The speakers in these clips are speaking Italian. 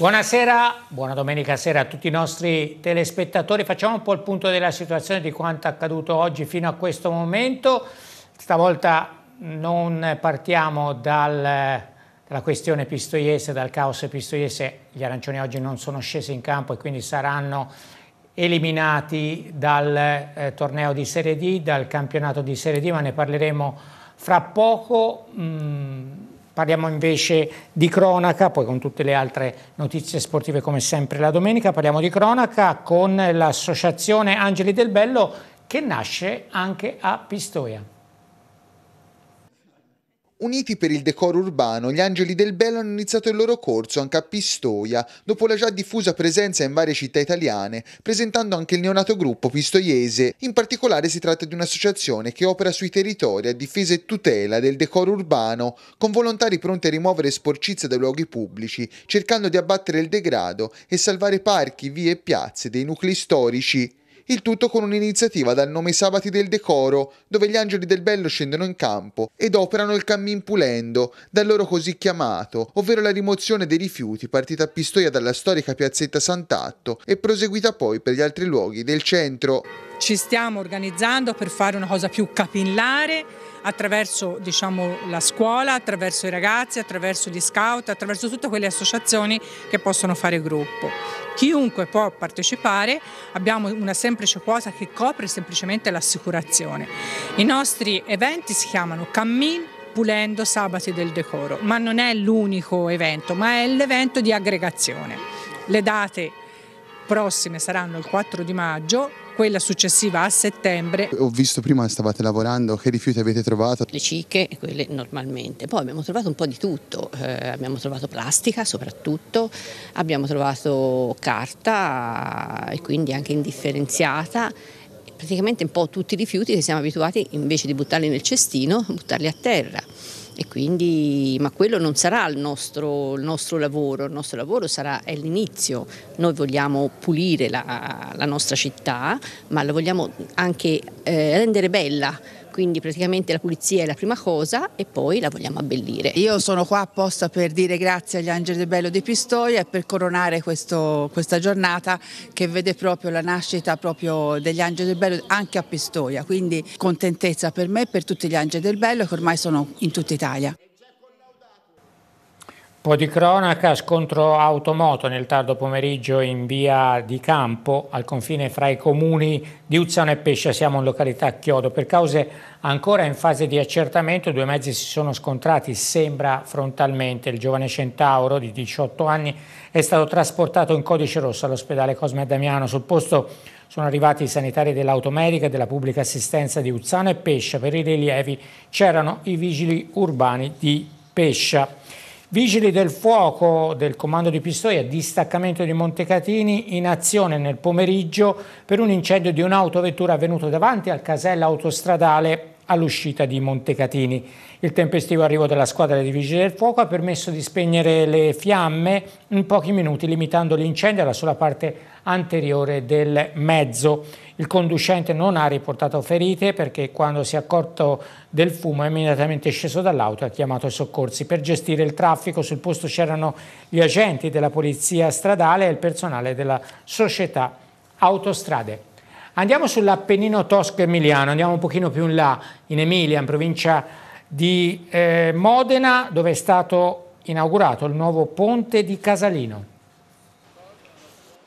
Buonasera, buona domenica sera a tutti i nostri telespettatori. Facciamo un po' il punto della situazione di quanto è accaduto oggi fino a questo momento. Stavolta non partiamo dal, dalla questione Pistoiese, dal caos Pistoiese. Gli arancioni oggi non sono scesi in campo e quindi saranno eliminati dal eh, torneo di Serie D, dal campionato di Serie D, ma ne parleremo fra poco. Mm Parliamo invece di cronaca, poi con tutte le altre notizie sportive come sempre la domenica, parliamo di cronaca con l'associazione Angeli del Bello che nasce anche a Pistoia. Uniti per il decoro urbano, gli Angeli del Bello hanno iniziato il loro corso anche a Pistoia, dopo la già diffusa presenza in varie città italiane, presentando anche il neonato gruppo pistoiese. In particolare si tratta di un'associazione che opera sui territori a difesa e tutela del decoro urbano, con volontari pronti a rimuovere sporcizie dai luoghi pubblici, cercando di abbattere il degrado e salvare parchi, vie e piazze dei nuclei storici. Il tutto con un'iniziativa dal nome Sabati del Decoro, dove gli angeli del bello scendono in campo ed operano il cammin pulendo, da loro così chiamato, ovvero la rimozione dei rifiuti partita a Pistoia dalla storica piazzetta Sant'Atto e proseguita poi per gli altri luoghi del centro. Ci stiamo organizzando per fare una cosa più capillare attraverso diciamo, la scuola, attraverso i ragazzi, attraverso gli scout, attraverso tutte quelle associazioni che possono fare gruppo. Chiunque può partecipare, abbiamo una semplice quota che copre semplicemente l'assicurazione. I nostri eventi si chiamano Cammin pulendo sabati del decoro, ma non è l'unico evento, ma è l'evento di aggregazione. Le date prossime saranno il 4 di maggio, quella successiva a settembre. Ho visto prima stavate lavorando, che rifiuti avete trovato? Le cicche quelle normalmente, poi abbiamo trovato un po' di tutto, eh, abbiamo trovato plastica soprattutto, abbiamo trovato carta eh, e quindi anche indifferenziata praticamente un po' tutti i rifiuti che siamo abituati invece di buttarli nel cestino, buttarli a terra. E quindi, ma quello non sarà il nostro, il nostro lavoro, il nostro lavoro sarà, è l'inizio. Noi vogliamo pulire la, la nostra città, ma la vogliamo anche eh, rendere bella quindi praticamente la pulizia è la prima cosa e poi la vogliamo abbellire. Io sono qua apposta per dire grazie agli Angeli del Bello di Pistoia e per coronare questo, questa giornata che vede proprio la nascita proprio degli Angeli del Bello anche a Pistoia, quindi contentezza per me e per tutti gli Angeli del Bello che ormai sono in tutta Italia. Un Po' di cronaca, scontro automoto nel tardo pomeriggio in via di Campo, al confine fra i comuni di Uzzano e Pescia, siamo in località Chiodo. Per cause ancora in fase di accertamento, due mezzi si sono scontrati, sembra frontalmente. Il giovane Centauro di 18 anni è stato trasportato in codice rosso all'ospedale Cosme Damiano. Sul posto sono arrivati i sanitari dell'automedica e della pubblica assistenza di Uzzano e Pescia. Per i rilievi c'erano i vigili urbani di Pescia. Vigili del fuoco del comando di Pistoia, distaccamento di Montecatini, in azione nel pomeriggio per un incendio di un'autovettura avvenuto davanti al casello autostradale all'uscita di Montecatini. Il tempestivo arrivo della squadra di Vigili del Fuoco ha permesso di spegnere le fiamme in pochi minuti, limitando l'incendio alla sola parte anteriore del mezzo. Il conducente non ha riportato ferite perché quando si è accorto del fumo è immediatamente sceso dall'auto e ha chiamato i soccorsi. Per gestire il traffico sul posto c'erano gli agenti della polizia stradale e il personale della società Autostrade. Andiamo sull'Appennino Tosco-Emiliano, andiamo un pochino più in là, in Emilia, in provincia di eh, Modena, dove è stato inaugurato il nuovo ponte di Casalino.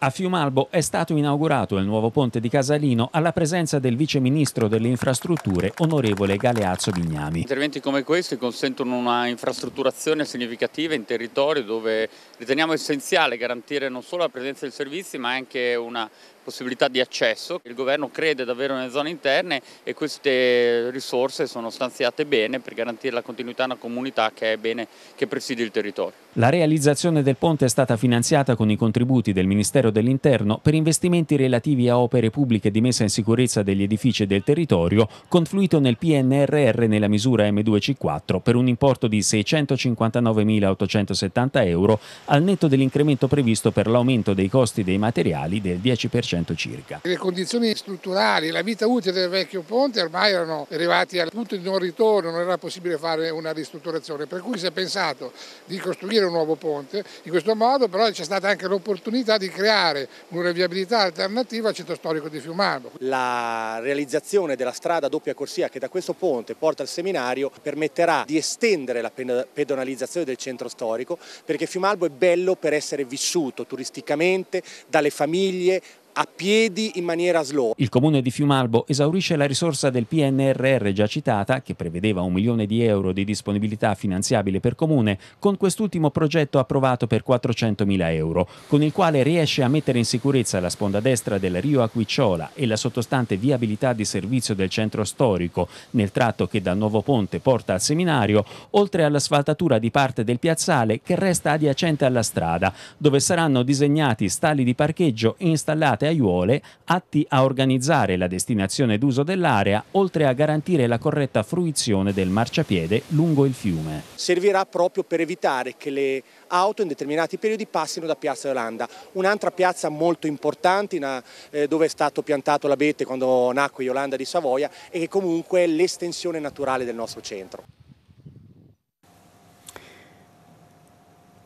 A Fiumalbo è stato inaugurato il nuovo ponte di Casalino alla presenza del Vice Ministro delle Infrastrutture, onorevole Galeazzo Bignami. Interventi come questi consentono una infrastrutturazione significativa in territorio dove riteniamo essenziale garantire non solo la presenza dei servizi ma anche una possibilità di accesso. Il governo crede davvero nelle zone interne e queste risorse sono stanziate bene per garantire la continuità a una comunità che è bene che presidi il territorio. La realizzazione del ponte è stata finanziata con i contributi del Ministero dell'Interno per investimenti relativi a opere pubbliche di messa in sicurezza degli edifici e del territorio, confluito nel PNRR nella misura M2C4 per un importo di 659.870 euro al netto dell'incremento previsto per l'aumento dei costi dei materiali del 10% circa. Le condizioni strutturali, e la vita utile del vecchio ponte ormai erano arrivati al punto di non ritorno, non era possibile fare una ristrutturazione, per cui si è pensato di costruire costruire un nuovo ponte, in questo modo però c'è stata anche l'opportunità di creare una viabilità alternativa al centro storico di Fiumano. La realizzazione della strada doppia corsia che da questo ponte porta al seminario permetterà di estendere la pedonalizzazione del centro storico perché Fiumalbo è bello per essere vissuto turisticamente dalle famiglie, a piedi in maniera slow. Il comune di Fiumalbo esaurisce la risorsa del PNRR già citata, che prevedeva un milione di euro di disponibilità finanziabile per comune, con quest'ultimo progetto approvato per 400 mila euro, con il quale riesce a mettere in sicurezza la sponda destra del Rio Acquicciola e la sottostante viabilità di servizio del centro storico, nel tratto che da Nuovo Ponte porta al seminario, oltre all'asfaltatura di parte del piazzale che resta adiacente alla strada, dove saranno disegnati stalli di parcheggio e installati destinate aiuole atti a organizzare la destinazione d'uso dell'area, oltre a garantire la corretta fruizione del marciapiede lungo il fiume. Servirà proprio per evitare che le auto in determinati periodi passino da Piazza Olanda. Un'altra piazza molto importante una, eh, dove è stato piantato l'abete quando nacque Yolanda di Savoia e che comunque è l'estensione naturale del nostro centro.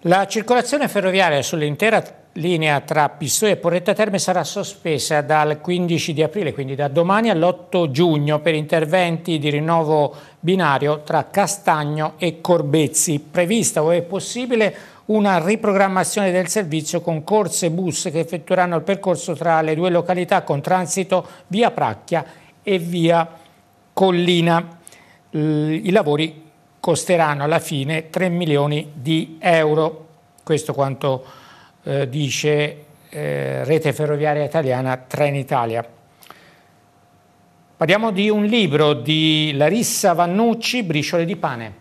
La circolazione ferroviaria sull'intera linea tra Pistoia e Porretta Terme sarà sospesa dal 15 di aprile, quindi da domani all'8 giugno per interventi di rinnovo binario tra Castagno e Corbezzi. Prevista o è possibile una riprogrammazione del servizio con corse bus che effettueranno il percorso tra le due località con transito via Pracchia e via Collina. I lavori costeranno alla fine 3 milioni di euro. Questo quanto eh, dice eh, Rete Ferroviaria Italiana Trenitalia. Parliamo di un libro di Larissa Vannucci, Briciole di Pane.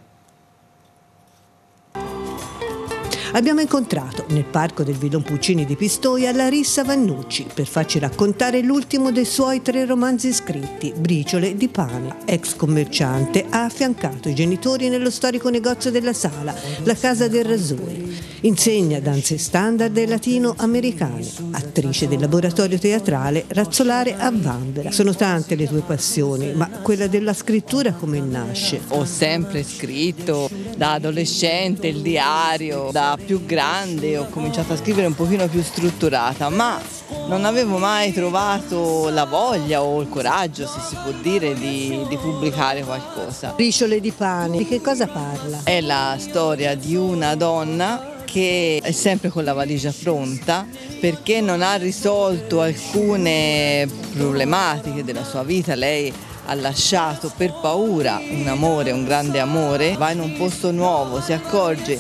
abbiamo incontrato nel parco del Villon Puccini di Pistoia Larissa Vannucci per farci raccontare l'ultimo dei suoi tre romanzi scritti, Briciole di Pane. Ex commerciante, ha affiancato i genitori nello storico negozio della Sala, la casa del Rasoi. Insegna danze standard e latino-americane, attrice del laboratorio teatrale Razzolare a Vanvera. Sono tante le tue passioni, ma quella della scrittura come nasce? Ho sempre scritto da adolescente il diario, da più grande ho cominciato a scrivere un pochino più strutturata, ma non avevo mai trovato la voglia o il coraggio, se si può dire, di, di pubblicare qualcosa. Briciole di pane, di che cosa parla? È la storia di una donna che è sempre con la valigia pronta perché non ha risolto alcune problematiche della sua vita. Lei ha lasciato per paura un amore, un grande amore, va in un posto nuovo, si accorge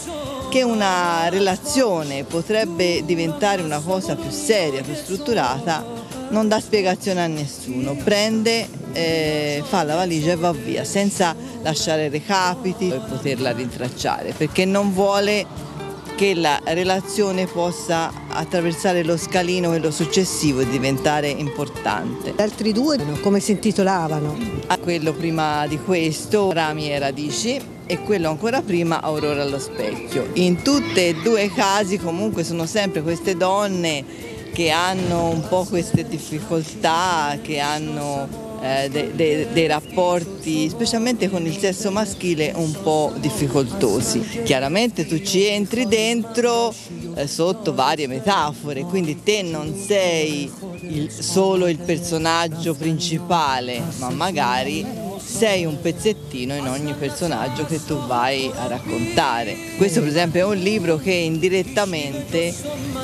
perché una relazione potrebbe diventare una cosa più seria, più strutturata, non dà spiegazione a nessuno, prende, eh, fa la valigia e va via, senza lasciare recapiti per poterla rintracciare, perché non vuole che la relazione possa attraversare lo scalino e lo successivo e diventare importante. Gli altri due come si intitolavano? A quello prima di questo, Rami e Radici, e quello ancora prima Aurora allo specchio. In tutti e due i casi comunque sono sempre queste donne che hanno un po' queste difficoltà, che hanno eh, dei de, de rapporti, specialmente con il sesso maschile, un po' difficoltosi. Chiaramente tu ci entri dentro eh, sotto varie metafore, quindi te non sei il, solo il personaggio principale, ma magari sei un pezzettino in ogni personaggio che tu vai a raccontare. Questo per esempio è un libro che indirettamente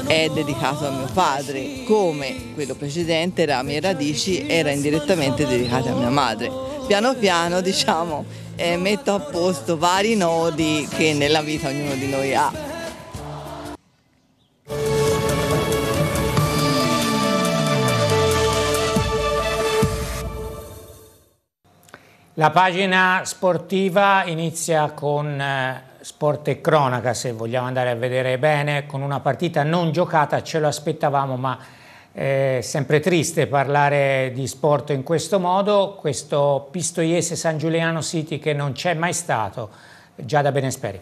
è dedicato a mio padre, come quello precedente, Rami e Radici, era indirettamente dedicato a mia madre. Piano piano diciamo eh, metto a posto vari nodi che nella vita ognuno di noi ha. La pagina sportiva inizia con eh, sport e cronaca, se vogliamo andare a vedere bene, con una partita non giocata, ce lo aspettavamo, ma è eh, sempre triste parlare di sport in questo modo. Questo Pistoiese San Giuliano City che non c'è mai stato, già da Benesperi.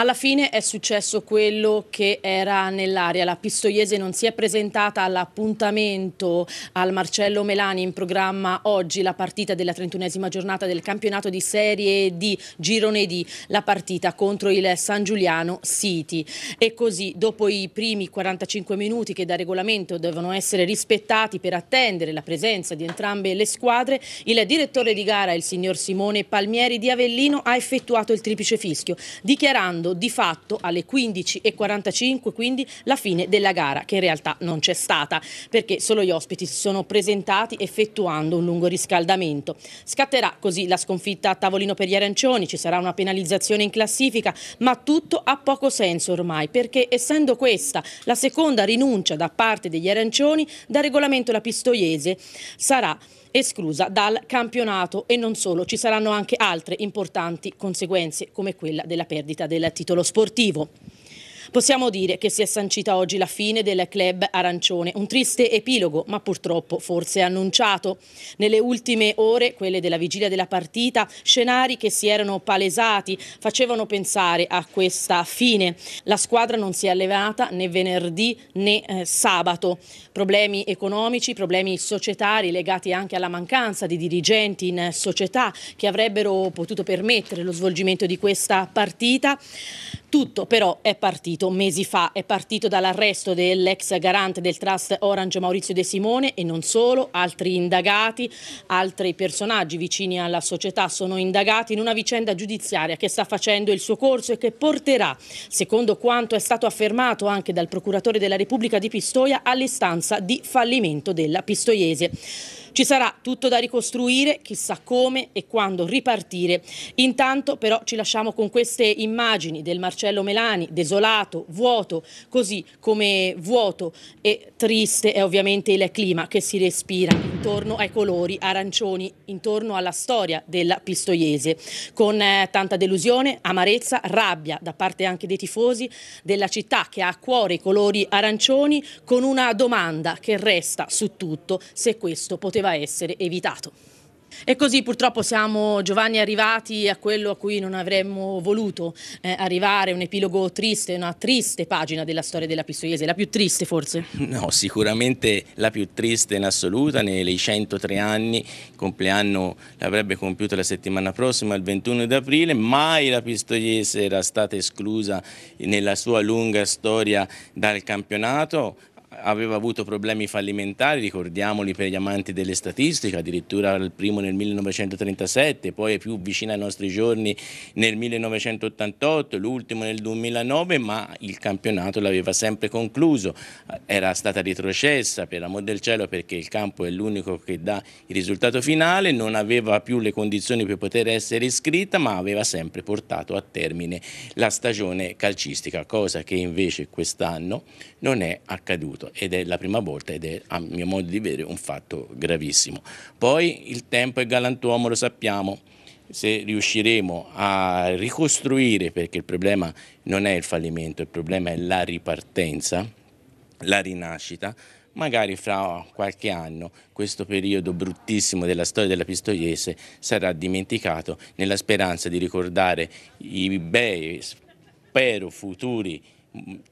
Alla fine è successo quello che era nell'aria. La Pistoiese non si è presentata all'appuntamento al Marcello Melani in programma oggi la partita della 31esima giornata del campionato di Serie D, Girone D, la partita contro il San Giuliano City. E così dopo i primi 45 minuti che da regolamento devono essere rispettati per attendere la presenza di entrambe le squadre, il direttore di gara, il signor Simone Palmieri di Avellino, ha effettuato il triplice fischio, dichiarando segnando di fatto alle 15.45 quindi la fine della gara che in realtà non c'è stata perché solo gli ospiti si sono presentati effettuando un lungo riscaldamento. Scatterà così la sconfitta a tavolino per gli arancioni, ci sarà una penalizzazione in classifica ma tutto ha poco senso ormai perché essendo questa la seconda rinuncia da parte degli arancioni da regolamento la Pistoiese sarà esclusa dal campionato e non solo, ci saranno anche altre importanti conseguenze come quella della perdita del titolo sportivo. Possiamo dire che si è sancita oggi la fine del club arancione, un triste epilogo ma purtroppo forse annunciato. Nelle ultime ore, quelle della vigilia della partita, scenari che si erano palesati facevano pensare a questa fine. La squadra non si è allevata né venerdì né eh, sabato. Problemi economici, problemi societari legati anche alla mancanza di dirigenti in società che avrebbero potuto permettere lo svolgimento di questa partita. Tutto però è partito mesi fa, è partito dall'arresto dell'ex garante del Trust Orange Maurizio De Simone e non solo, altri indagati, altri personaggi vicini alla società sono indagati in una vicenda giudiziaria che sta facendo il suo corso e che porterà, secondo quanto è stato affermato anche dal procuratore della Repubblica di Pistoia, all'istanza di fallimento della Pistoiese. Ci sarà tutto da ricostruire, chissà come e quando ripartire. Intanto però ci lasciamo con queste immagini del Marcello Melani, desolato, vuoto, così come vuoto e triste è ovviamente il clima che si respira intorno ai colori arancioni, intorno alla storia della Pistoiese, con eh, tanta delusione, amarezza, rabbia da parte anche dei tifosi della città che ha a cuore i colori arancioni, con una domanda che resta su tutto se questo poteva poteva essere evitato. E così purtroppo siamo Giovanni arrivati a quello a cui non avremmo voluto eh, arrivare, un epilogo triste, una triste pagina della storia della Pistoiese, la più triste forse? No, sicuramente la più triste in assoluta, nei 103 anni, il compleanno l'avrebbe compiuto la settimana prossima, il 21 di aprile, mai la Pistoiese era stata esclusa nella sua lunga storia dal campionato, aveva avuto problemi fallimentari, ricordiamoli per gli amanti delle statistiche, addirittura il primo nel 1937, poi più vicino ai nostri giorni nel 1988, l'ultimo nel 2009, ma il campionato l'aveva sempre concluso, era stata retrocessa per amor del cielo perché il campo è l'unico che dà il risultato finale, non aveva più le condizioni per poter essere iscritta, ma aveva sempre portato a termine la stagione calcistica, cosa che invece quest'anno non è accaduta accaduto ed è la prima volta ed è a mio modo di vedere un fatto gravissimo. Poi il tempo è galantuomo, lo sappiamo, se riusciremo a ricostruire, perché il problema non è il fallimento, il problema è la ripartenza, la rinascita, magari fra qualche anno questo periodo bruttissimo della storia della Pistoiese sarà dimenticato nella speranza di ricordare i bei, spero, futuri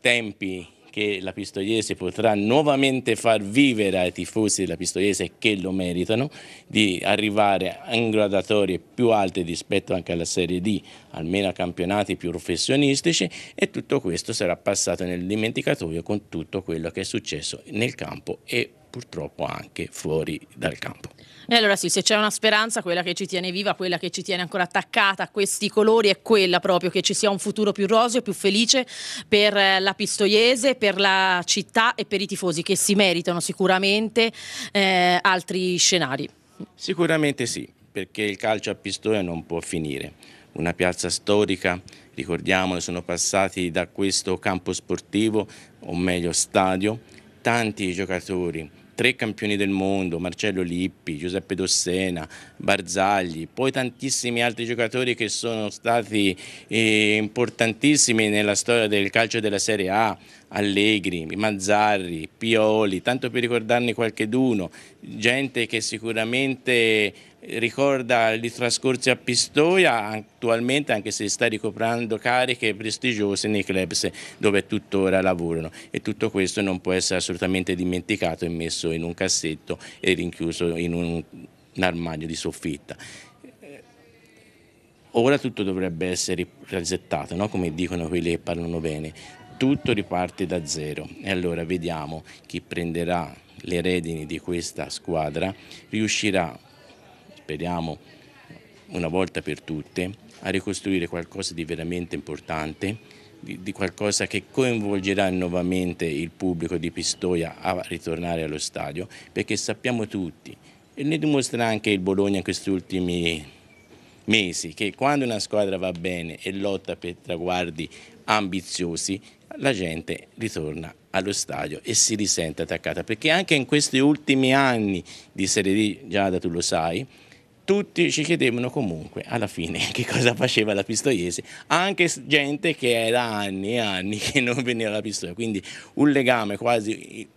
tempi che la Pistoiese potrà nuovamente far vivere ai tifosi della Pistoiese che lo meritano di arrivare in gradatorie più alte rispetto anche alla Serie D, almeno a campionati più professionistici e tutto questo sarà passato nel dimenticatoio con tutto quello che è successo nel campo e purtroppo anche fuori dal campo. E allora sì, se c'è una speranza, quella che ci tiene viva, quella che ci tiene ancora attaccata a questi colori è quella proprio che ci sia un futuro più roseo, più felice per eh, la Pistoiese, per la città e per i tifosi che si meritano sicuramente eh, altri scenari. Sicuramente sì, perché il calcio a Pistoia non può finire. Una piazza storica, ricordiamolo, sono passati da questo campo sportivo, o meglio stadio, tanti giocatori tre campioni del mondo, Marcello Lippi, Giuseppe Dossena, Barzagli, poi tantissimi altri giocatori che sono stati eh, importantissimi nella storia del calcio della Serie A, Allegri, Mazzarri, Pioli, tanto per ricordarne qualcheduno, gente che sicuramente ricorda gli trascorsi a Pistoia, attualmente anche se sta ricoprendo cariche prestigiose nei clubs dove tuttora lavorano e tutto questo non può essere assolutamente dimenticato e messo in un cassetto e rinchiuso in un, un armadio di soffitta. Ora tutto dovrebbe essere resettato, no? come dicono quelli che parlano bene, tutto riparte da zero e allora vediamo chi prenderà le redini di questa squadra riuscirà speriamo una volta per tutte, a ricostruire qualcosa di veramente importante, di, di, qualcosa che coinvolgerà nuovamente il pubblico di Pistoia a ritornare allo stadio, perché sappiamo tutti, e ne dimostra anche il Bologna in questi ultimi mesi, che quando una squadra va bene e lotta per traguardi ambiziosi, la gente ritorna allo stadio e si risente attaccata, perché anche in questi ultimi anni di Serie D, Giada tu lo sai, tutti ci chiedevano comunque alla fine che cosa faceva la Pistoiese, anche gente che è da anni e anni che non veniva alla Pistoia, quindi un legame quasi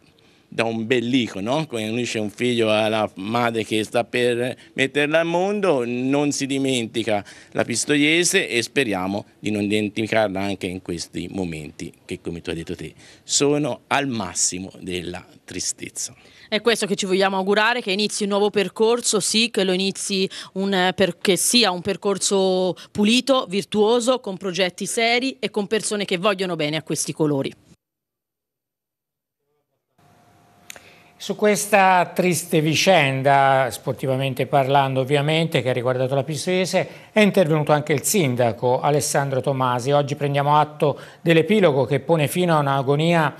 da un bellico, no? Come unisce un figlio alla madre che sta per metterla al mondo, non si dimentica la pistoiese e speriamo di non dimenticarla anche in questi momenti che, come tu hai detto te, sono al massimo della tristezza. È questo che ci vogliamo augurare, che inizi un nuovo percorso, sì, che lo inizi un, eh, che sia un percorso pulito, virtuoso, con progetti seri e con persone che vogliono bene a questi colori. Su questa triste vicenda, sportivamente parlando ovviamente, che ha riguardato la Pistolese, è intervenuto anche il sindaco Alessandro Tomasi. Oggi prendiamo atto dell'epilogo che pone fine a un'agonia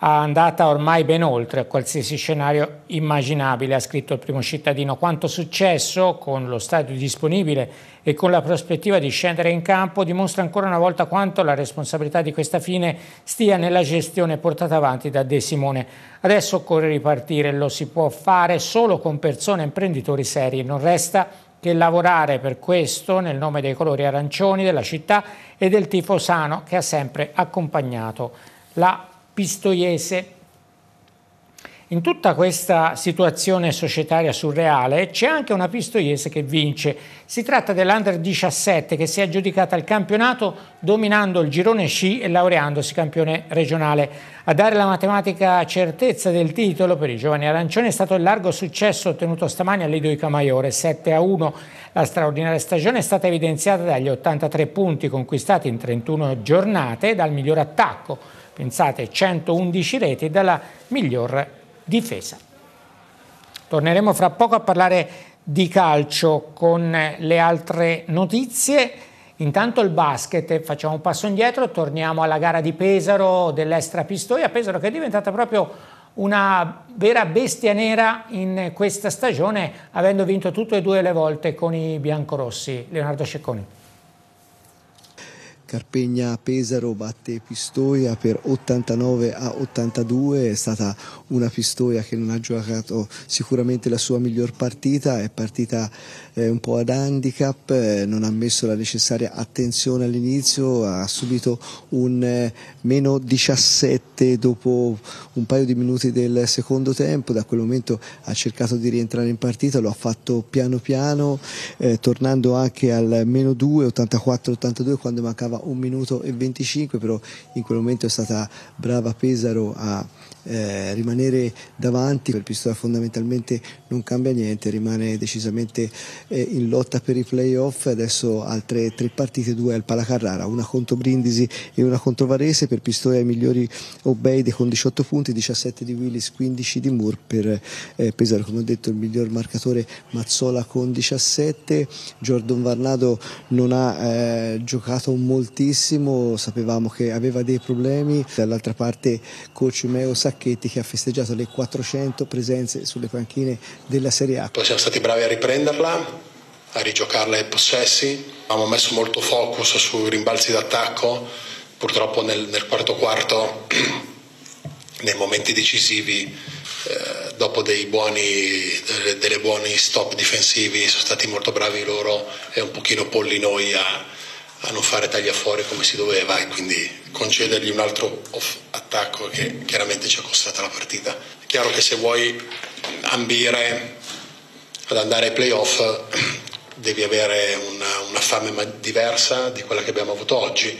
andata ormai ben oltre a qualsiasi scenario immaginabile, ha scritto il primo cittadino. Quanto successo con lo stadio disponibile e con la prospettiva di scendere in campo dimostra ancora una volta quanto la responsabilità di questa fine stia nella gestione portata avanti da De Simone. Adesso occorre ripartire, lo si può fare solo con persone e imprenditori seri, non resta che lavorare per questo nel nome dei colori arancioni della città e del tifo sano che ha sempre accompagnato la pistoiese. In tutta questa situazione societaria surreale c'è anche una pistoiese che vince. Si tratta dell'Under 17 che si è aggiudicata il campionato dominando il girone C e laureandosi campione regionale. A dare la matematica certezza del titolo per i giovani arancioni è stato il largo successo ottenuto stamani all'Idoica Maiore, 7 a 1. La straordinaria stagione è stata evidenziata dagli 83 punti conquistati in 31 giornate dal miglior attacco Pensate, 111 reti dalla miglior difesa. Torneremo fra poco a parlare di calcio con le altre notizie. Intanto il basket, facciamo un passo indietro, torniamo alla gara di Pesaro dell'Estra Pistoia, Pesaro che è diventata proprio una vera bestia nera in questa stagione, avendo vinto tutte e due le volte con i biancorossi. Leonardo Cecconi. Carpegna Pesaro batte Pistoia per 89 a 82, è stata una Pistoia che non ha giocato sicuramente la sua miglior partita, è partita eh, un po' ad handicap, eh, non ha messo la necessaria attenzione all'inizio, ha subito un eh, meno 17 dopo un paio di minuti del secondo tempo, da quel momento ha cercato di rientrare in partita, lo ha fatto piano piano, eh, tornando anche al meno 2, 84-82 quando mancava un minuto e 25, però in quel momento è stata brava Pesaro a eh, rimanere davanti, per Pistoia fondamentalmente non cambia niente, rimane decisamente eh, in lotta per i playoff, adesso altre tre partite, due al Palacarrara, una contro Brindisi e una contro Varese, per Pistoia i migliori Obeide con 18 punti, 17 di Willis, 15 di Moore, per eh, Pesaro come ho detto il miglior marcatore Mazzola con 17, Jordan Varnado non ha eh, giocato moltissimo, sapevamo che aveva dei problemi, dall'altra parte coach Meos Sacchetti che ha festeggiato le 400 presenze sulle panchine della Serie A. Poi siamo stati bravi a riprenderla, a rigiocarla ai possessi, abbiamo messo molto focus sui rimbalzi d'attacco, purtroppo nel, nel quarto quarto, nei momenti decisivi, eh, dopo buoni, delle, delle buoni stop difensivi, sono stati molto bravi loro e un pochino polli noi a a non fare tagliafuori come si doveva e quindi concedergli un altro attacco che chiaramente ci ha costato la partita. È chiaro che se vuoi ambire ad andare ai playoff devi avere una, una fame diversa di quella che abbiamo avuto oggi.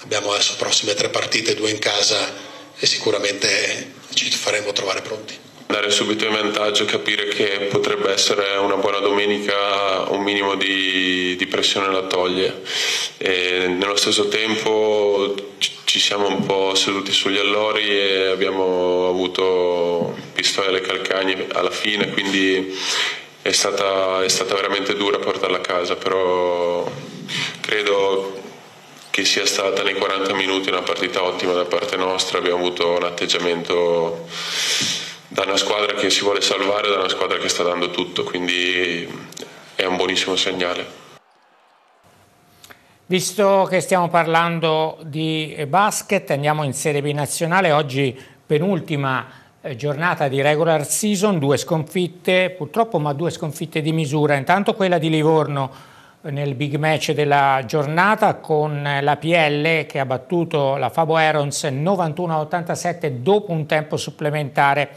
Abbiamo adesso prossime tre partite, due in casa e sicuramente ci faremo trovare pronti dare subito in vantaggio e capire che potrebbe essere una buona domenica, un minimo di, di pressione la toglie. E nello stesso tempo ci siamo un po' seduti sugli allori e abbiamo avuto pistole alle calcagne alla fine, quindi è stata, è stata veramente dura portarla a casa, però credo che sia stata nei 40 minuti una partita ottima da parte nostra, abbiamo avuto un atteggiamento da una squadra che si vuole salvare, da una squadra che sta dando tutto, quindi è un buonissimo segnale. Visto che stiamo parlando di basket, andiamo in Serie B nazionale, oggi penultima eh, giornata di regular season, due sconfitte, purtroppo ma due sconfitte di misura, intanto quella di Livorno nel big match della giornata con la PL che ha battuto la Fabo Aerons 91-87 dopo un tempo supplementare.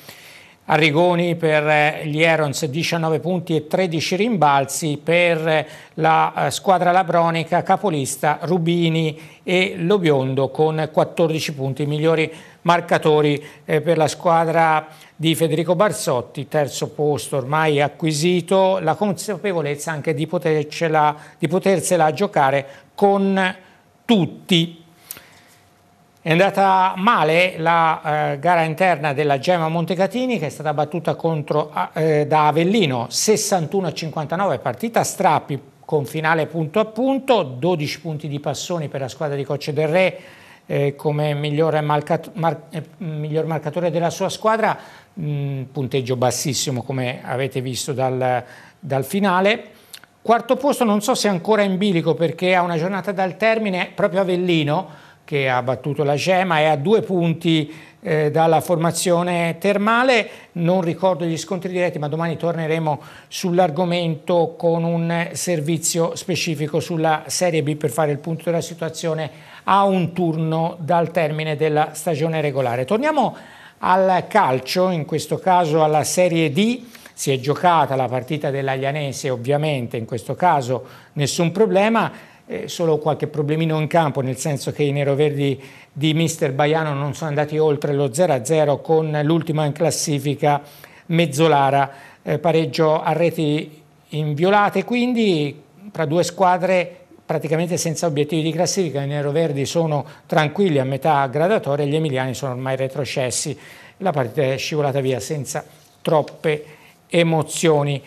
Arrigoni per eh, gli Aerons 19 punti e 13 rimbalzi per eh, la eh, squadra labronica capolista Rubini e Lobiondo con 14 punti migliori marcatori eh, per la squadra di Federico Barzotti, terzo posto ormai acquisito, la consapevolezza anche di, potercela, di potersela giocare con tutti. È andata male la eh, gara interna della Gemma Montecatini che è stata battuta contro, ah, eh, da Avellino 61-59, partita a strappi con finale punto a punto, 12 punti di passoni per la squadra di Cocce del Re, eh, come miglior, marcato, mar, eh, miglior, marcatore della sua squadra, mh, mm, punteggio bassissimo come avete visto dal, dal finale. Quarto posto non so se ancora in bilico perché ha una giornata dal termine proprio Avellino che ha battuto la Gema e ha due punti eh, dalla formazione termale. Non ricordo gli scontri diretti, ma domani torneremo sull'argomento con un servizio specifico sulla Serie B per fare il punto della situazione a un turno dal termine della stagione regolare. Torniamo al calcio, in questo caso alla Serie D. Si è giocata la partita dell'Aglianese, ovviamente in questo caso nessun problema, eh, solo qualche problemino in campo, nel senso che i neroverdi di mister Baiano non sono andati oltre lo 0-0 con l'ultima in classifica Mezzolara, eh, pareggio a reti inviolate, quindi tra due squadre praticamente senza obiettivi di classifica, i neroverdi sono tranquilli a metà gradatoria e gli emiliani sono ormai retrocessi, la partita è scivolata via senza troppe emozioni.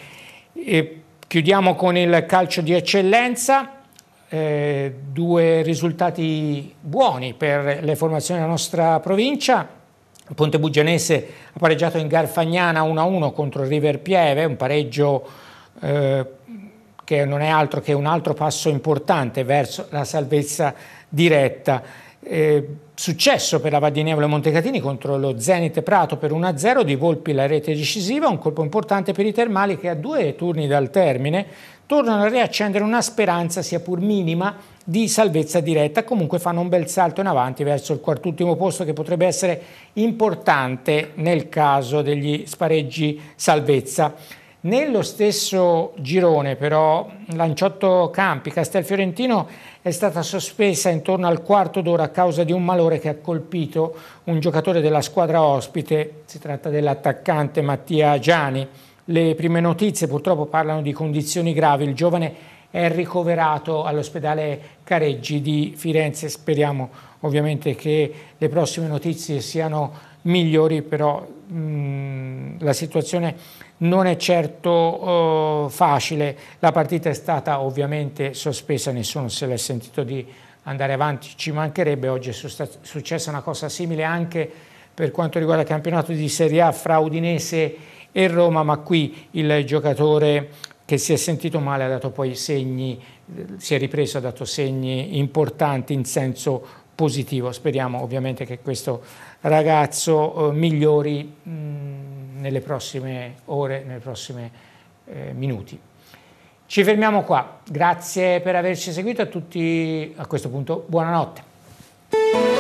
E chiudiamo con il calcio di eccellenza, eh, due risultati buoni per le formazioni della nostra provincia. Ponte Bugianese ha pareggiato in Garfagnana 1-1 contro River Pieve, un pareggio eh, che non è altro che un altro passo importante verso la salvezza diretta. Eh, successo per la Vadinevole Montecatini contro lo Zenit Prato per 1-0, di Volpi la rete decisiva, un colpo importante per i Termali che a due turni dal termine tornano a riaccendere una speranza, sia pur minima, di salvezza diretta. Comunque fanno un bel salto in avanti verso il quartultimo posto che potrebbe essere importante nel caso degli spareggi salvezza. Nello stesso girone però Lanciotto Campi, Castelfiorentino è stata sospesa intorno al quarto d'ora a causa di un malore che ha colpito un giocatore della squadra ospite, si tratta dell'attaccante Mattia Giani. Le prime notizie purtroppo parlano di condizioni gravi, il giovane è ricoverato all'ospedale Careggi di Firenze, speriamo ovviamente che le prossime notizie siano migliori, però mh, mm, la situazione non è certo uh, facile, la partita è stata ovviamente sospesa, nessuno se l'è sentito di andare avanti, ci mancherebbe, oggi è successa una cosa simile anche per quanto riguarda il campionato di Serie A fra Udinese e Roma, ma qui il giocatore che si è sentito male ha dato poi segni, si è ripreso, ha dato segni importanti in senso positivo. Speriamo ovviamente che questo ragazzo eh, migliori mh, mm, nelle prossime ore, nei prossimi eh, minuti. Ci fermiamo qua, grazie per averci seguito a tutti, a questo punto buonanotte.